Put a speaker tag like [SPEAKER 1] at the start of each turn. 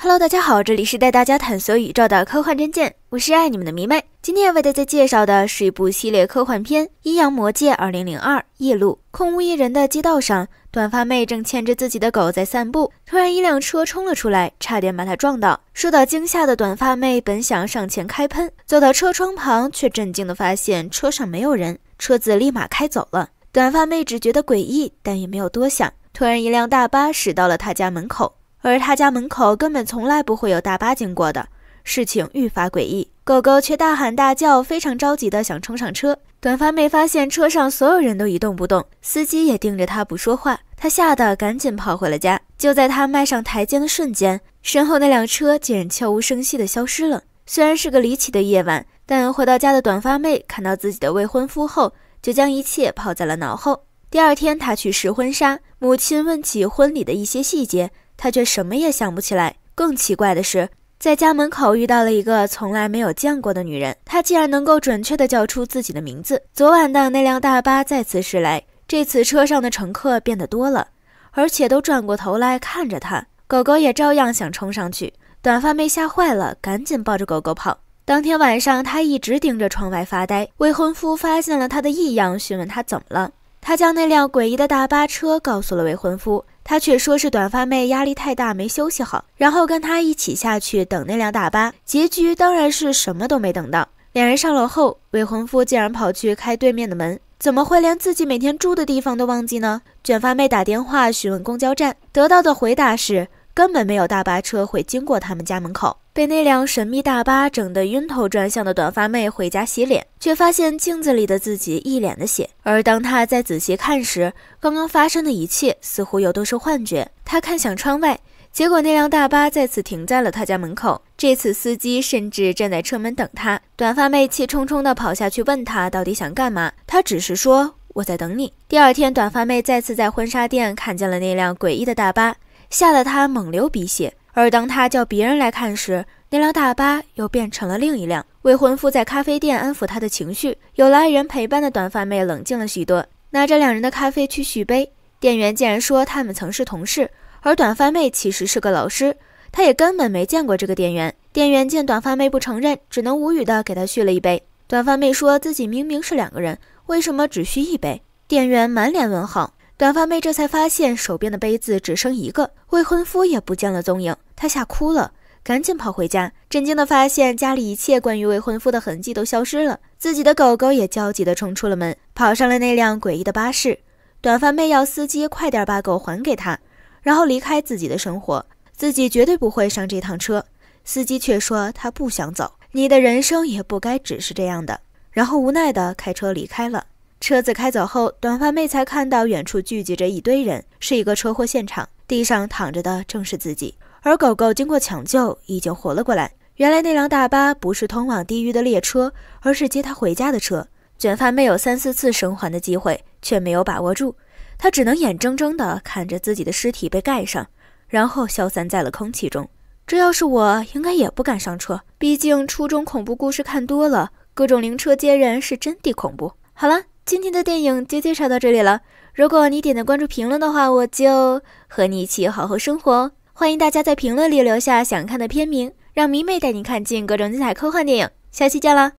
[SPEAKER 1] Hello，大家好，这里是带大家探索宇宙的科幻战见，我是爱你们的迷妹。今天为大家介绍的是一部系列科幻片《阴阳魔界2002夜路》。空无一人的街道上，短发妹正牵着自己的狗在散步，突然一辆车冲了出来，差点把她撞到。受到惊吓的短发妹本想上前开喷，走到车窗旁，却震惊地发现车上没有人，车子立马开走了。短发妹只觉得诡异，但也没有多想。突然，一辆大巴驶到了她家门口。而他家门口根本从来不会有大巴经过的，事情愈发诡异。狗狗却大喊大叫，非常着急的想冲上车。短发妹发现车上所有人都一动不动，司机也盯着她不说话，她吓得赶紧跑回了家。就在她迈上台阶的瞬间，身后那辆车竟然悄无声息的消失了。虽然是个离奇的夜晚，但回到家的短发妹看到自己的未婚夫后，就将一切抛在了脑后。第二天，她去试婚纱，母亲问起婚礼的一些细节。他却什么也想不起来。更奇怪的是，在家门口遇到了一个从来没有见过的女人，她竟然能够准确地叫出自己的名字。昨晚的那辆大巴再次驶来，这次车上的乘客变得多了，而且都转过头来看着他。狗狗也照样想冲上去，短发妹吓坏了，赶紧抱着狗狗跑。当天晚上，她一直盯着窗外发呆。未婚夫发现了她的异样，询问她怎么了，她将那辆诡异的大巴车告诉了未婚夫。他却说是短发妹压力太大没休息好，然后跟她一起下去等那辆大巴。结局当然是什么都没等到。两人上楼后，未婚夫竟然跑去开对面的门，怎么会连自己每天住的地方都忘记呢？卷发妹打电话询问公交站，得到的回答是根本没有大巴车会经过他们家门口。被那辆神秘大巴整得晕头转向的短发妹回家洗脸，却发现镜子里的自己一脸的血。而当她再仔细看时，刚刚发生的一切似乎又都是幻觉。她看向窗外，结果那辆大巴再次停在了她家门口。这次司机甚至站在车门等她。短发妹气冲冲地跑下去问他到底想干嘛，他只是说我在等你。第二天，短发妹再次在婚纱店看见了那辆诡异的大巴，吓得她猛流鼻血。而当他叫别人来看时，那辆大巴又变成了另一辆。未婚夫在咖啡店安抚他的情绪，有来人陪伴的短发妹冷静了许多，拿着两人的咖啡去续杯。店员竟然说他们曾是同事，而短发妹其实是个老师，她也根本没见过这个店员。店员见短发妹不承认，只能无语的给她续了一杯。短发妹说自己明明是两个人，为什么只续一杯？店员满脸问号。短发妹这才发现手边的杯子只剩一个，未婚夫也不见了踪影，她吓哭了，赶紧跑回家，震惊的发现家里一切关于未婚夫的痕迹都消失了，自己的狗狗也焦急的冲出了门，跑上了那辆诡异的巴士。短发妹要司机快点把狗还给她，然后离开自己的生活，自己绝对不会上这趟车。司机却说他不想走，你的人生也不该只是这样的，然后无奈的开车离开了。车子开走后，短发妹才看到远处聚集着一堆人，是一个车祸现场，地上躺着的正是自己。而狗狗经过抢救已经活了过来。原来那辆大巴不是通往地狱的列车，而是接她回家的车。卷发妹有三四次生还的机会，却没有把握住，她只能眼睁睁地看着自己的尸体被盖上，然后消散在了空气中。这要是我，应该也不敢上车，毕竟初中恐怖故事看多了，各种灵车接人是真的恐怖。好了。今天的电影就介绍到这里了。如果你点的关注、评论的话，我就和你一起好好生活。欢迎大家在评论里留下想看的片名，让迷妹带你看尽各种精彩科幻电影。下期见啦！